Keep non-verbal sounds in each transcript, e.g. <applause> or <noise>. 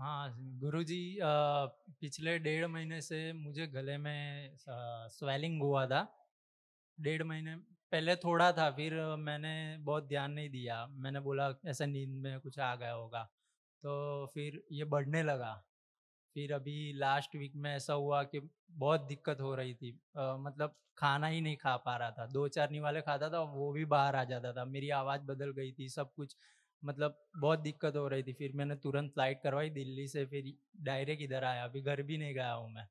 हाँ गुरु जी पिछले डेढ़ महीने से मुझे गले में स्वेलिंग हुआ था डेढ़ महीने पहले थोड़ा था फिर मैंने बहुत ध्यान नहीं दिया मैंने बोला ऐसा नींद में कुछ आ गया होगा तो फिर ये बढ़ने लगा फिर अभी लास्ट वीक में ऐसा हुआ कि बहुत दिक्कत हो रही थी आ, मतलब खाना ही नहीं खा पा रहा था दो चार वाले खाता था वो भी बाहर आ जाता था मेरी आवाज़ बदल गई थी सब कुछ मतलब बहुत दिक्कत हो रही थी फिर मैंने तुरंत फ्लाइट करवाई दिल्ली से फिर डायरेक्ट इधर आया अभी घर भी नहीं गया हूँ मैं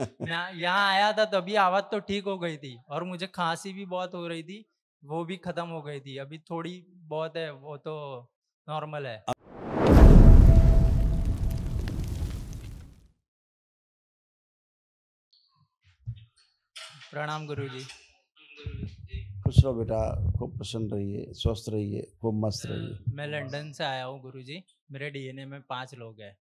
<laughs> यहाँ आया था तभी आवाज तो ठीक हो गई थी और मुझे खांसी भी बहुत हो रही थी वो भी खत्म हो गई थी अभी थोड़ी बहुत है वो तो नॉर्मल है प्रणाम गुरु जी खुश रहो बेटा खूब प्रसन्न रहिए स्वस्थ रहिए खूब मस्त रहिए मैं लंदन से आया हूँ गुरु जी मेरे डीएनए में पांच लोग हैं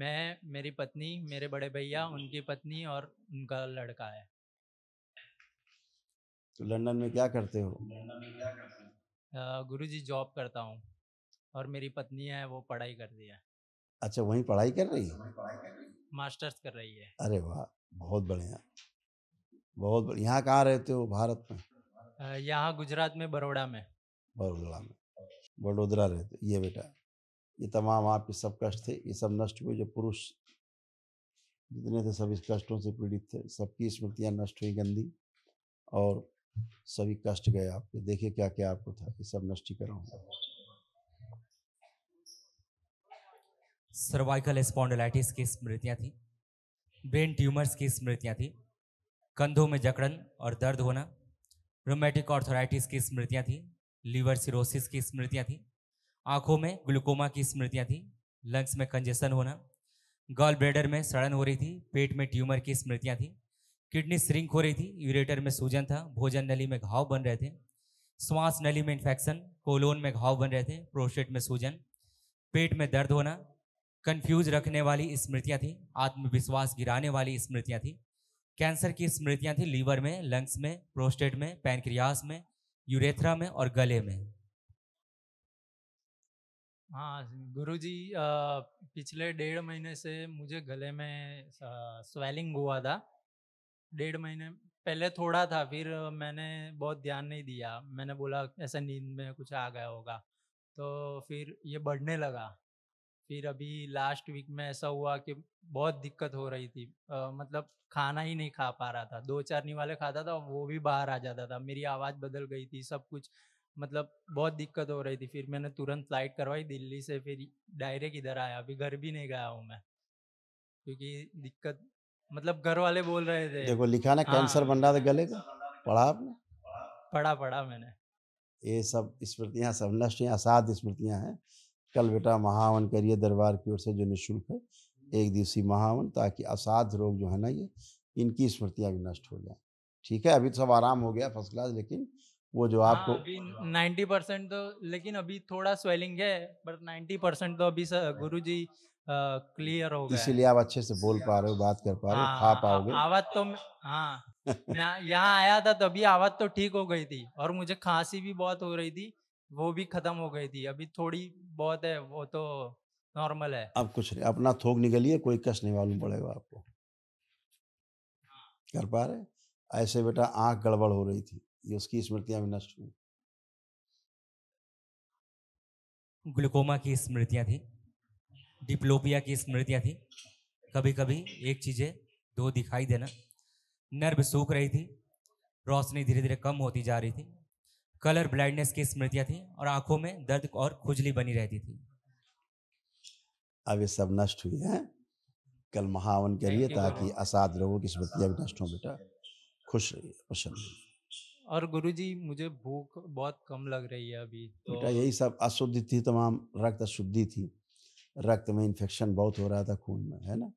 मैं मेरी पत्नी मेरे बड़े भैया उनकी पत्नी और उनका लड़का है तो लंदन में क्या करते हो गुरु जी जॉब करता हूँ और मेरी पत्नी है वो पढ़ाई रही है अच्छा वहीं पढ़ाई कर रही है मास्टर्स कर रही है अरे वाह बहुत बढ़िया बहुत यहाँ कहाँ रहते हो भारत में यहाँ गुजरात में बड़ोड़ा में बड़ोड़ा में बड़ोदरा रहते ये बेटा ये तमाम आपके सब कष्ट थे ये सब नष्ट हुए जो पुरुष जितने थे सब इस कष्टों से पीड़ित थे सबकी स्मृतियाँ नष्ट हुई गंदी और सभी कष्ट गए आपके देखिए क्या क्या आपको था ये सब ही करो सर्वाइकल स्पॉन्डलाइटिस की स्मृतियाँ थी ब्रेन ट्यूमर्स की स्मृतियाँ थी कंधों में जकड़न और दर्द होना रोमेटिक ऑर्थोराइटिस की स्मृतियाँ थी लीवर सिरोसिस की स्मृतियाँ थी आंखों में ग्लूकोमा की स्मृतियाँ थी लंग्स में कंजेशन होना गॉल ब्रेडर में सड़न हो रही थी पेट में ट्यूमर की स्मृतियाँ थी किडनी श्रिंक हो रही थी यूरेटर में सूजन था भोजन नली में घाव बन रहे थे श्वास नली में इन्फेक्शन कोलोन में घाव बन रहे थे प्रोस्टेट में सूजन पेट में दर्द होना कंफ्यूज रखने वाली स्मृतियाँ थी आत्मविश्वास गिराने वाली स्मृतियाँ थी कैंसर की स्मृतियाँ थी लीवर में लंग्स में प्रोस्टेट में पैनक्रियास में यूरेथ्रा में और गले में हाँ गुरुजी पिछले डेढ़ महीने से मुझे गले में स्वेलिंग हुआ था डेढ़ महीने पहले थोड़ा था फिर मैंने बहुत ध्यान नहीं दिया मैंने बोला ऐसा नींद में कुछ आ गया होगा तो फिर ये बढ़ने लगा फिर अभी लास्ट वीक में ऐसा हुआ कि बहुत दिक्कत हो रही थी आ, मतलब खाना ही नहीं खा पा रहा था दो चार निवाले खाता था वो भी बाहर आ जाता था मेरी आवाज़ बदल गई थी सब कुछ मतलब बहुत दिक्कत हो रही थी फिर मैंने तुरंत फ्लाइट करवाई दिल्ली से फिर डायरेक्ट इधर आया अभी घर भी नहीं गया हूँ मैं क्योंकि दिक्कत मतलब घर वाले बोल रहे थे देखो लिखा ना कैंसर बन रहा था गले का पढ़ा आपने पढ़ा पढ़ा मैंने ये सब स्मृतियाँ सब नष्ट असाध स्मृतियाँ हैं कल बेटा महावन करिए दरबार की ओर से जो निःशुल्क है एक दिवसीय महावन ताकि असाध रोग जो है ना ये इनकी स्मृतियाँ भी नष्ट हो जाए ठीक है अभी तो सब आराम हो गया फर्स्ट क्लास लेकिन वो जो हाँ, आपको नाइन्टी परसेंट तो लेकिन अभी थोड़ा स्वेलिंग है बट नाइन्टी परसेंट तो अभी गुरु जी क्लियर हो गया इसीलिए आप अच्छे से बोल पा रहे हो बात कर पा रहे हो खा हाँ, पाओगे आवाज तो हाँ यहाँ आया था तभी आवाज तो ठीक हो गई थी और मुझे खांसी भी बहुत हो रही थी वो भी खत्म हो गई थी अभी थोड़ी बहुत है वो तो नॉर्मल है अब कुछ नहीं अपना थोक निकलिए कोई कष्ट नहीं मालूम पड़ेगा आपको हाँ। कर पा रहे ऐसे बेटा आंख गड़बड़ हो रही थी ये उसकी स्मृतियां भी नष्ट हुई ग्लूकोमा की स्मृतियां थी डिप्लोपिया की स्मृतियां थी कभी कभी एक चीज़ें दो दिखाई देना नर्व सूख रही थी रोशनी धीरे धीरे कम होती जा रही थी कलर ब्लाइंडनेस की स्मृतियां थी और आंखों में दर्द और खुजली बनी रहती थी अब ये सब नष्ट हुई है कल महावन करिए ताकि असाध लोगों की स्मृतियां भी नष्ट हो बेटा खुश रहिए प्रसन्न और गुरुजी मुझे भूख बहुत कम लग रही है अभी तो बेटा यही सब अशुद्धि थी तमाम रक्त अशुद्धि थी रक्त में इन्फेक्शन बहुत हो रहा था खून में है ना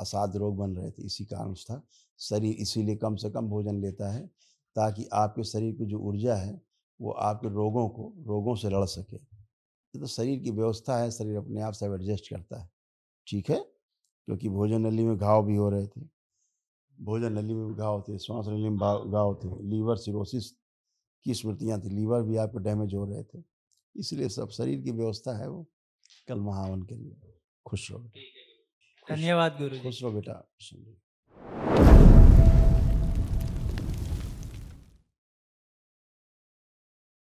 असाध रोग बन रहे थे इसी कारण था शरीर इसीलिए कम से कम भोजन लेता है ताकि आपके शरीर की जो ऊर्जा है वो आपके रोगों को रोगों से लड़ सके ये तो शरीर की व्यवस्था है शरीर अपने आप सब एडजस्ट करता है ठीक है क्योंकि भोजन नली में घाव भी हो रहे थे भोजन नली में भी घाव होते श्वास नली में घाव होते लीवर सिरोसिस की स्मृतियाँ थी लीवर भी आपको डैमेज हो रहे थे इसलिए सब शरीर की व्यवस्था है वो कल महावन के लिए खुश रहो बेटा धन्यवाद गुरु खुश रहो बेटा